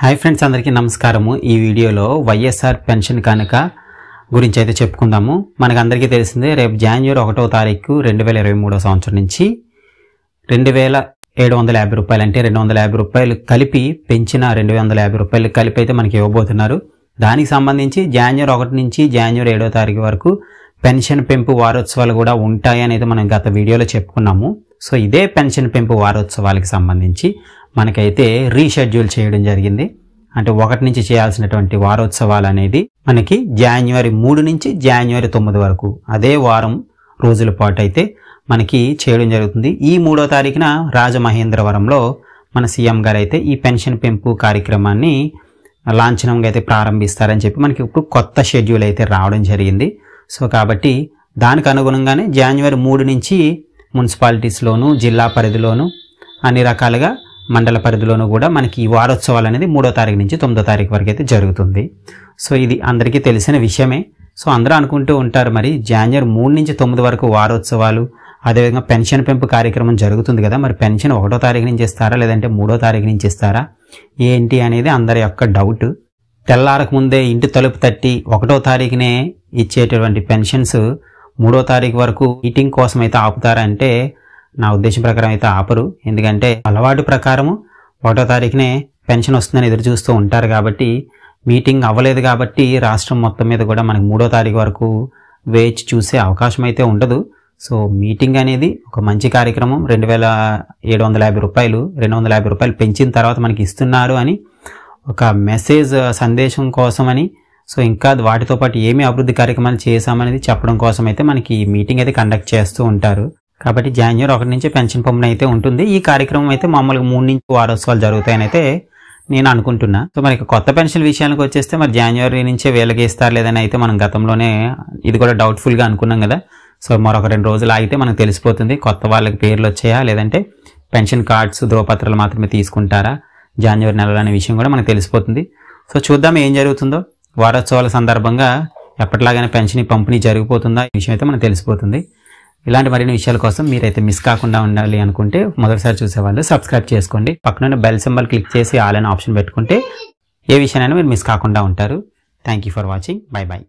hi friends అందరికీ నమస్కారము ఈ వీడియోలో వైఎస్ఆర్ పెన్షన్ కనుక గురించి అయితే చెప్పుకుందాము మనకు అందరికీ తెలిసిందే రేపు జాన్యువరి ఒకటో తారీఖు రెండు వేల ఇరవై సంవత్సరం నుంచి రెండు వేల ఏడు వందల యాభై రూపాయలు అంటే రెండు వందల యాభై రూపాయలు కలిపి పెంచిన రెండు వందల యాభై రూపాయలు కలిపి అయితే మనకి ఇవ్వబోతున్నారు దానికి సంబంధించి జాన్యువరి ఒకటి నుంచి జాన్యువరి ఏడో తారీఖు వరకు పెన్షన్ పెంపు వారోత్సవాలు కూడా ఉంటాయి అనేది మనం గత వీడియోలో చెప్పుకున్నాము సో ఇదే పెన్షన్ పెంపు వారోత్సవాలకు సంబంధించి మనకైతే రీషెడ్యూల్ చేయడం జరిగింది అంటే ఒకటి నుంచి చేయాల్సినటువంటి వారోత్సవాలు అనేది మనకి జాన్యువరి మూడు నుంచి జాన్యువరి తొమ్మిది వరకు అదే వారం రోజుల పాటు అయితే మనకి చేయడం జరుగుతుంది ఈ మూడో తారీఖున రాజమహేంద్రవరంలో మన సీఎం గారు అయితే ఈ పెన్షన్ పెంపు కార్యక్రమాన్ని లాంఛనంగా అయితే ప్రారంభిస్తారని చెప్పి మనకి ఇప్పుడు కొత్త షెడ్యూల్ అయితే రావడం జరిగింది సో కాబట్టి దానికి అనుగుణంగానే జనవరి మూడు నుంచి మున్సిపాలిటీస్లోనూ జిల్లా పరిధిలోనూ అన్ని రకాలుగా మండల పరిధిలోనూ కూడా మనకి ఈ వారోత్సవాలు అనేది మూడో తారీఖు నుంచి తొమ్మిదో తారీఖు వరకు అయితే జరుగుతుంది సో ఇది అందరికీ తెలిసిన విషయమే సో అందరూ అనుకుంటూ ఉంటారు మరి జాన్యురి మూడు నుంచి తొమ్మిది వరకు వారోత్సవాలు అదేవిధంగా పెన్షన్ పెంపు కార్యక్రమం జరుగుతుంది కదా మరి పెన్షన్ ఒకటో తారీఖు నుంచి ఇస్తారా లేదంటే మూడో తారీఖు నుంచి ఇస్తారా ఏంటి అనేది అందరి యొక్క డౌట్ తెల్లారకు ముందే ఇంటి తలుపు తట్టి ఒకటో తారీఖునే ఇచ్చేటటువంటి పెన్షన్స్ మూడో తారీఖు వరకు మీటింగ్ కోసం అయితే ఆపుతారంటే నా ఉద్దేశం ప్రకారం అయితే ఆపరు ఎందుకంటే అలవాటు ప్రకారము ఒకటో తారీఖునే పెన్షన్ వస్తుందని ఎదురు చూస్తూ ఉంటారు కాబట్టి మీటింగ్ అవ్వలేదు కాబట్టి రాష్ట్రం మొత్తం మీద కూడా మనకి మూడో తారీఖు వరకు వేచి చూసే అవకాశం అయితే ఉండదు సో మీటింగ్ అనేది ఒక మంచి కార్యక్రమం రెండు వేల ఏడు వందల యాభై రూపాయలు రెండు వందల యాభై రూపాయలు పెంచిన తర్వాత మనకి ఇస్తున్నారు అని ఒక మెసేజ్ సందేశం కోసమని సో ఇంకా వాటితో పాటు ఏమి అభివృద్ధి కార్యక్రమాలు చేశామనేది చెప్పడం కోసం అయితే మనకి మీటింగ్ అయితే కండక్ట్ చేస్తూ ఉంటారు కాబట్టి జాన్యువరి ఒకటి నుంచి పెన్షన్ పంపిణీ అయితే ఉంటుంది ఈ కార్యక్రమం అయితే మామూలుగా మూడు నుంచి వారోత్సవాలు జరుగుతాయని అయితే నేను అనుకుంటున్నా సో మరి కొత్త పెన్షన్ విషయానికి వచ్చేస్తే మరి జాన్యువరి నుంచే వీళ్ళకి ఇస్తారు లేదని అయితే మనం గతంలోనే ఇది కూడా డౌట్ఫుల్గా అనుకున్నాం కదా సో మరొక రెండు రోజులు ఆగితే మనకు తెలిసిపోతుంది కొత్త వాళ్ళకి పేర్లు వచ్చాయా లేదంటే పెన్షన్ కార్డ్స్ ధ్రువపత్రాలు మాత్రమే తీసుకుంటారా జాన్యువరి నెలలో అనే విషయం కూడా మనకు తెలిసిపోతుంది సో చూద్దాం ఏం జరుగుతుందో వారోత్సవాల సందర్భంగా ఎప్పటిలాగైనా పెన్షన్ పంపిణీ జరిగిపోతుందా ఈ విషయం అయితే మనకు తెలిసిపోతుంది ఇలాంటి మరిన్ని విషయాల కోసం మీరైతే మిస్ కాకుండా ఉండాలి అనుకుంటే మొదటిసారి చూసేవాళ్ళు సబ్స్క్రైబ్ చేసుకోండి పక్కన బెల్ సింబల్ క్లిక్ చేసి ఆల్ ఆప్షన్ పెట్టుకుంటే ఏ విషయాన్ని మీరు మిస్ కాకుండా ఉంటారు thank for watching bye bye